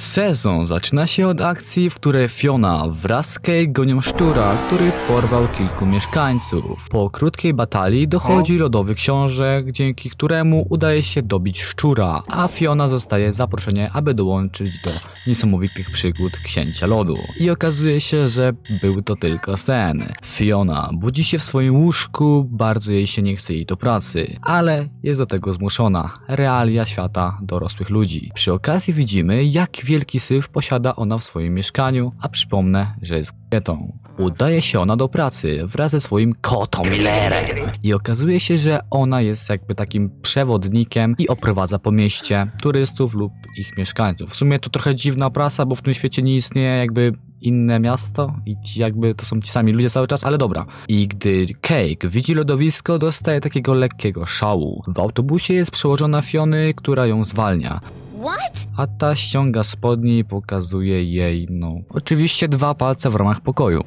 Sezon zaczyna się od akcji, w której Fiona wraz z Kay gonią szczura, który porwał kilku mieszkańców. Po krótkiej batalii dochodzi lodowy książę, dzięki któremu udaje się dobić szczura, a Fiona zostaje zaproszenie, aby dołączyć do niesamowitych przygód księcia lodu. I okazuje się, że był to tylko sen. Fiona budzi się w swoim łóżku, bardzo jej się nie chce jej do pracy, ale jest do tego zmuszona. Realia świata dorosłych ludzi. Przy okazji widzimy, jak wielki syf posiada ona w swoim mieszkaniu, a przypomnę, że jest kobietą. Udaje się ona do pracy wraz ze swoim kotą Millerem i okazuje się, że ona jest jakby takim przewodnikiem i oprowadza po mieście turystów lub ich mieszkańców. W sumie to trochę dziwna prasa, bo w tym świecie nie istnieje jakby inne miasto i ci jakby to są ci sami ludzie cały czas, ale dobra. I gdy Cake widzi lodowisko, dostaje takiego lekkiego szału. W autobusie jest przełożona Fiony, która ją zwalnia. What? A ta ściąga spodnie i pokazuje jej, no, oczywiście dwa palce w ramach pokoju.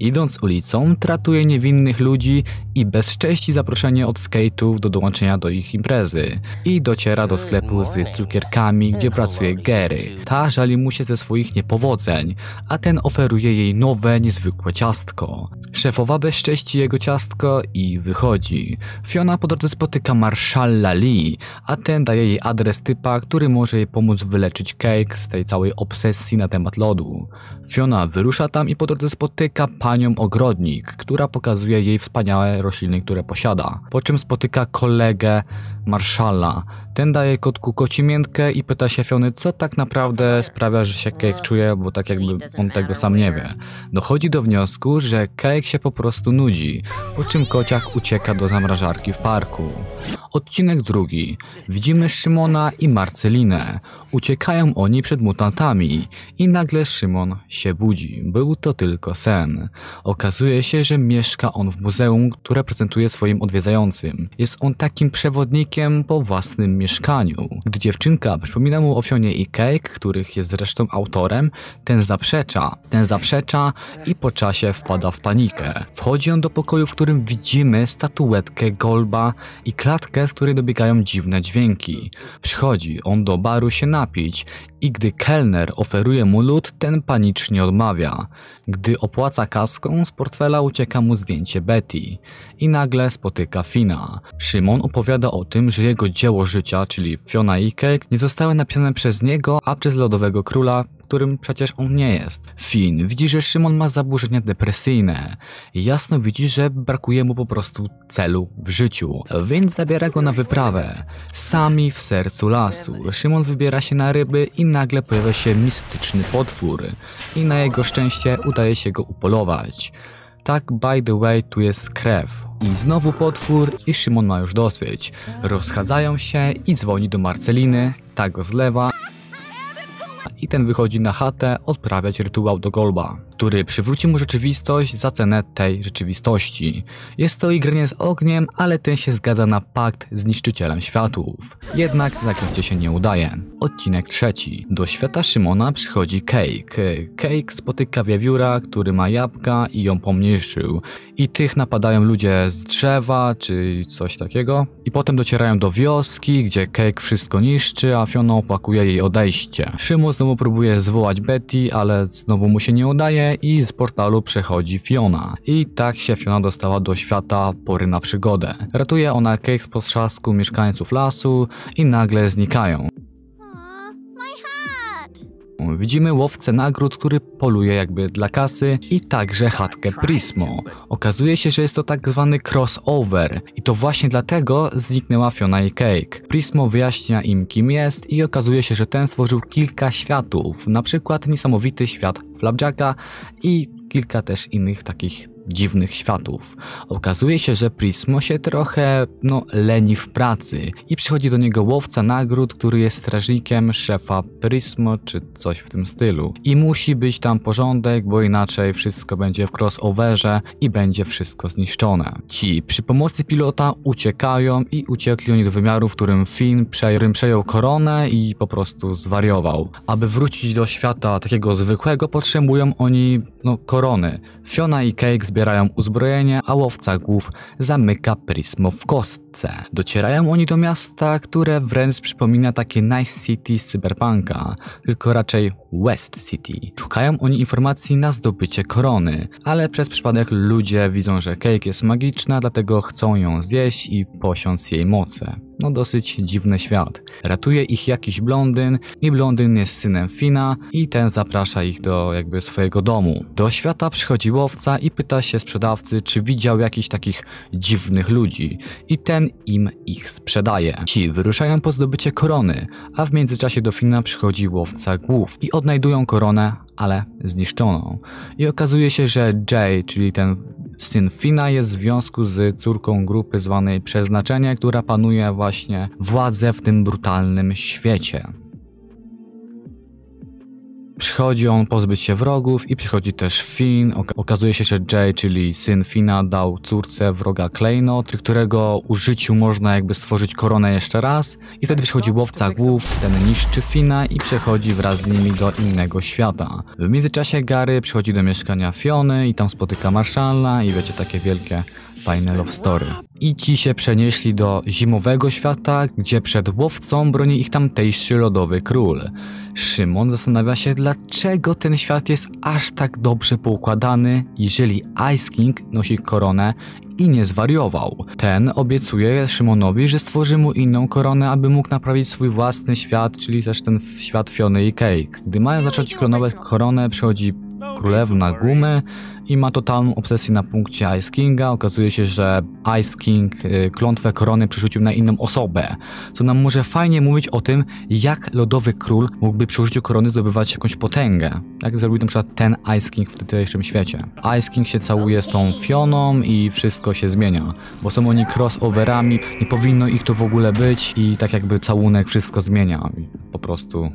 Idąc ulicą, tratuje niewinnych ludzi i bezcześci zaproszenie od skate'ów do dołączenia do ich imprezy. I dociera do sklepu z cukierkami, gdzie pracuje Gary. Ta żali mu się ze swoich niepowodzeń, a ten oferuje jej nowe, niezwykłe ciastko. Szefowa bezcześci jego ciastko i wychodzi. Fiona po drodze spotyka Marszalla Lee, a ten daje jej adres typa, który może jej pomóc wyleczyć Cake z tej całej obsesji na temat lodu. Fiona wyrusza tam i po drodze spotyka panią ogrodnik, która pokazuje jej wspaniałe rośliny, które posiada. Po czym spotyka kolegę Marszala. Ten daje kotku kocimiętkę i pyta się Fiony, co tak naprawdę sprawia, że się Cake czuje, bo tak jakby on tego sam nie wie. Dochodzi do wniosku, że Cake się po prostu nudzi, po czym kociak ucieka do zamrażarki w parku. Odcinek drugi. Widzimy Szymona i Marcelinę. Uciekają oni przed mutantami i nagle Szymon się budzi. Był to tylko sen. Okazuje się, że mieszka on w muzeum, które prezentuje swoim odwiedzającym. Jest on takim przewodnikiem po własnym mieszkaniu. Gdy dziewczynka przypomina mu o Fionie i Cake, których jest zresztą autorem, ten zaprzecza. Ten zaprzecza i po czasie wpada w panikę. Wchodzi on do pokoju, w którym widzimy statuetkę Golba i klatkę, z której dobiegają dziwne dźwięki. Przychodzi on do baru się na napić i gdy kelner oferuje mu lód, ten panicznie odmawia. Gdy opłaca kaską, z portfela ucieka mu zdjęcie Betty i nagle spotyka Fina. Szymon opowiada o tym, że jego dzieło życia, czyli Fiona i Cake, nie zostały napisane przez niego, a przez Lodowego Króla którym przecież on nie jest. Finn widzi, że Szymon ma zaburzenia depresyjne. Jasno widzi, że brakuje mu po prostu celu w życiu, więc zabiera go na wyprawę. Sami w sercu lasu. Szymon wybiera się na ryby i nagle pojawia się mistyczny potwór. I na jego szczęście udaje się go upolować. Tak, by the way, tu jest krew. I znowu potwór i Szymon ma już dosyć. Rozchadzają się i dzwoni do Marceliny, ta go zlewa i ten wychodzi na chatę odprawiać rytuał do Golba który przywróci mu rzeczywistość za cenę tej rzeczywistości. Jest to igranie z ogniem, ale ten się zgadza na pakt z niszczycielem światów. Jednak zaklęcie się nie udaje. Odcinek trzeci. Do świata Szymona przychodzi Cake. Cake spotyka wiewióra, który ma jabłka i ją pomniejszył. I tych napadają ludzie z drzewa, czy coś takiego. I potem docierają do wioski, gdzie Cake wszystko niszczy, a Fiona opakuje jej odejście. Szymon znowu próbuje zwołać Betty, ale znowu mu się nie udaje, i z portalu przechodzi Fiona. I tak się Fiona dostała do świata pory na przygodę. Ratuje ona keks po strzasku mieszkańców lasu i nagle znikają widzimy łowcę nagród, który poluje jakby dla kasy i także chatkę Prismo. Okazuje się, że jest to tak zwany crossover i to właśnie dlatego zniknęła Fiona i Cake. Prismo wyjaśnia im kim jest i okazuje się, że ten stworzył kilka światów, na przykład niesamowity świat Flapjacka i kilka też innych takich dziwnych światów. Okazuje się, że Prismo się trochę, no, leni w pracy i przychodzi do niego łowca nagród, który jest strażnikiem szefa Prismo czy coś w tym stylu. I musi być tam porządek, bo inaczej wszystko będzie w crossoverze i będzie wszystko zniszczone. Ci przy pomocy pilota uciekają i uciekli oni do wymiaru, w którym Finn przejął, przejął koronę i po prostu zwariował. Aby wrócić do świata takiego zwykłego, potrzebują oni, no, korony. Fiona i Cake zbierają uzbrojenie, a łowca głów zamyka Prismo w kostce. Docierają oni do miasta, które wręcz przypomina takie nice city z cyberpunka, tylko raczej West City. Szukają oni informacji na zdobycie korony, ale przez przypadek ludzie widzą, że cake jest magiczna, dlatego chcą ją zjeść i posiąc jej moce no dosyć dziwny świat. Ratuje ich jakiś blondyn i blondyn jest synem Fina i ten zaprasza ich do jakby swojego domu. Do świata przychodzi łowca i pyta się sprzedawcy, czy widział jakichś takich dziwnych ludzi i ten im ich sprzedaje. Ci wyruszają po zdobycie korony, a w międzyczasie do Fina przychodzi łowca głów i odnajdują koronę, ale zniszczoną. I okazuje się, że Jay, czyli ten syn Fina, jest w związku z córką grupy zwanej Przeznaczenie, która panuje właśnie władzę w tym brutalnym świecie. Przychodzi on pozbyć się wrogów i przychodzi też Finn. Okazuje się, że Jay, czyli syn Fina, dał córce wroga klejnot, którego użyciu można jakby stworzyć koronę jeszcze raz. I wtedy przychodzi łowca głów, ten niszczy Fina i przechodzi wraz z nimi do innego świata. W międzyczasie Gary przychodzi do mieszkania Fiony i tam spotyka Marszalla i wiecie, takie wielkie fajne love story i ci się przenieśli do zimowego świata, gdzie przed łowcą broni ich tamtejszy lodowy król. Szymon zastanawia się, dlaczego ten świat jest aż tak dobrze poukładany, jeżeli Ice King nosi koronę i nie zwariował. Ten obiecuje Szymonowi, że stworzy mu inną koronę, aby mógł naprawić swój własny świat, czyli też ten świat Fiony i Cake. Gdy mają zacząć klonować koronę, przychodzi królewna gumy i ma totalną obsesję na punkcie Ice Kinga. Okazuje się, że Ice King y, klątwę korony przerzucił na inną osobę, co nam może fajnie mówić o tym, jak lodowy król mógłby przy użyciu korony zdobywać jakąś potęgę. Jak zrobił na przykład ten Ice King w tutejszym świecie. Ice King się całuje z tą Fioną i wszystko się zmienia, bo są oni crossoverami, nie powinno ich to w ogóle być i tak jakby całunek wszystko zmienia po prostu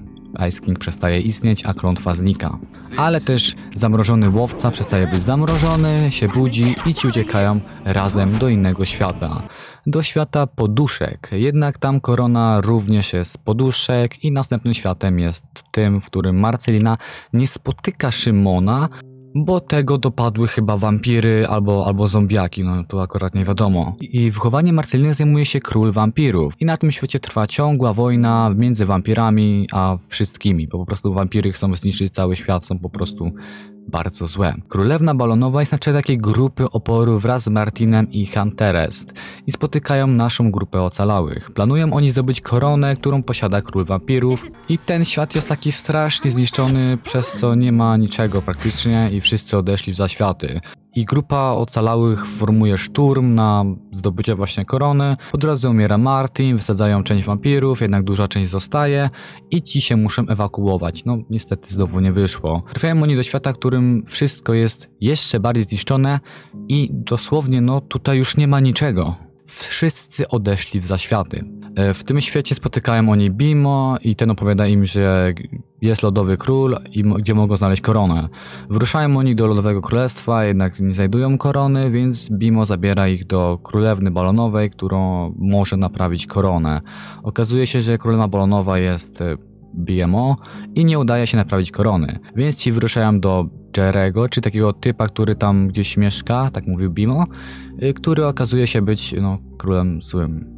Ice King przestaje istnieć, a klątwa znika. Ale też zamrożony łowca przestaje być zamrożony, się budzi i ci uciekają razem do innego świata. Do świata poduszek, jednak tam korona również jest poduszek i następnym światem jest tym, w którym Marcelina nie spotyka Szymona, bo tego dopadły chyba wampiry albo, albo zombiaki, no tu akurat nie wiadomo. I wychowanie Marceliny zajmuje się król wampirów. I na tym świecie trwa ciągła wojna między wampirami a wszystkimi, bo po prostu wampiry chcą zniszczyć cały świat, są po prostu bardzo złe. Królewna Balonowa jest na czele takiej grupy oporu wraz z Martinem i Hunterest i spotykają naszą grupę ocalałych. Planują oni zdobyć koronę, którą posiada król wampirów i ten świat jest taki strasznie zniszczony, przez co nie ma niczego praktycznie i wszyscy odeszli w zaświaty i grupa ocalałych formuje szturm na zdobycie właśnie korony. Od razu umiera Martin, wysadzają część wampirów, jednak duża część zostaje i ci się muszą ewakuować. No niestety znowu nie wyszło. Trafiają oni do świata, którym wszystko jest jeszcze bardziej zniszczone i dosłownie no tutaj już nie ma niczego. Wszyscy odeszli w zaświaty. E, w tym świecie spotykają oni Bimo i ten opowiada im, że jest lodowy król i gdzie mogą znaleźć koronę. Wruszają oni do lodowego królestwa, jednak nie znajdują korony, więc Bimo zabiera ich do królewny balonowej, którą może naprawić koronę. Okazuje się, że królewna balonowa jest e, BMO i nie udaje się naprawić korony, więc ci wyruszają do Jerego, czy takiego typa, który tam gdzieś mieszka, tak mówił Bimo, e, który okazuje się być no, królem złym.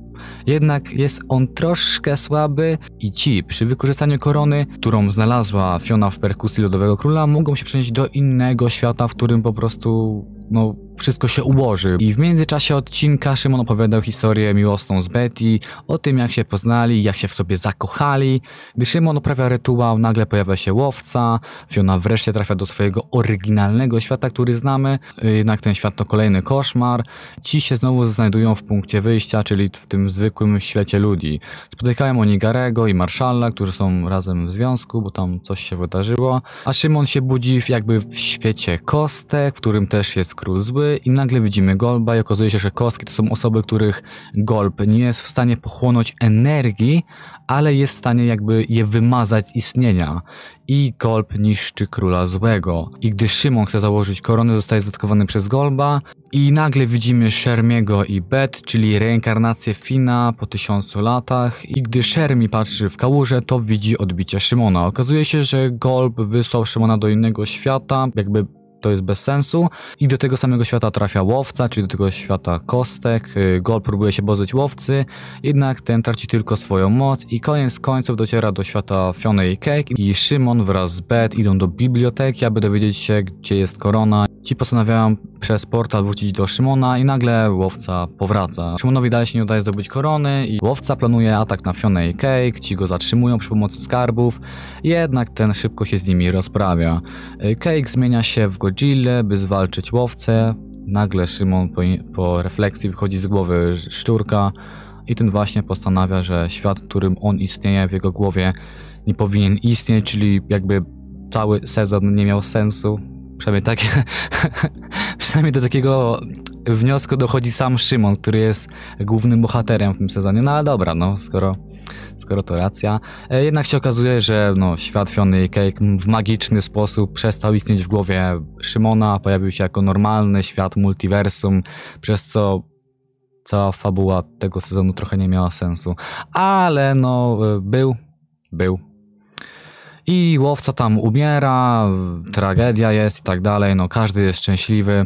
Jednak jest on troszkę słaby i ci przy wykorzystaniu korony, którą znalazła Fiona w perkusji Lodowego Króla, mogą się przenieść do innego świata, w którym po prostu no, wszystko się ułoży. I w międzyczasie odcinka Szymon opowiadał historię miłosną z Betty, o tym jak się poznali, jak się w sobie zakochali. Gdy Szymon oprawia rytuał, nagle pojawia się łowca, Fiona wreszcie trafia do swojego oryginalnego świata, który znamy, jednak ten świat to kolejny koszmar. Ci się znowu znajdują w punkcie wyjścia, czyli w tym zwykłym świecie ludzi. Spotykają oni Garego i Marszalla, którzy są razem w związku, bo tam coś się wydarzyło, a Szymon się budzi jakby w świecie kostek, w którym też jest król zły i nagle widzimy Golba i okazuje się, że kostki to są osoby, których Golb nie jest w stanie pochłonąć energii, ale jest w stanie jakby je wymazać z istnienia. I Golb niszczy króla złego. I gdy Szymon chce założyć koronę, zostaje zatkowany przez Golba i nagle widzimy Szermiego i Bet, czyli reinkarnację Fina po tysiącu latach i gdy Szermi patrzy w kałużę, to widzi odbicie Szymona. Okazuje się, że Golb wysłał Szymona do innego świata, jakby to jest bez sensu. I do tego samego świata trafia łowca, czyli do tego świata kostek. Y, Gol próbuje się pozbyć łowcy, jednak ten traci tylko swoją moc i koniec końców dociera do świata Fiona i Cake i Szymon wraz z Beth idą do biblioteki, aby dowiedzieć się, gdzie jest korona Ci postanawiają przez portal wrócić do Szymona i nagle łowca powraca. Szymonowi dalej się nie udaje zdobyć korony i łowca planuje atak na Fiona i Cake, ci go zatrzymują przy pomocy skarbów, jednak ten szybko się z nimi rozprawia. Y, Cake zmienia się w Godzilla, by zwalczyć łowcę. Nagle Szymon po, po refleksji wychodzi z głowy szczurka i ten właśnie postanawia, że świat, w którym on istnieje w jego głowie nie powinien istnieć, czyli jakby cały sezon nie miał sensu, Przynajmniej, tak- przynajmniej do takiego wniosku dochodzi sam Szymon, który jest głównym bohaterem w tym sezonie. No ale dobra, no skoro, skoro to racja. E, jednak się okazuje, że no, świat Fiony Cake w magiczny sposób przestał istnieć w głowie Szymona, pojawił się jako normalny świat multiversum, przez co cała fabuła tego sezonu trochę nie miała sensu. Ale no e, był, był i łowca tam umiera, tragedia jest i tak dalej, no każdy jest szczęśliwy.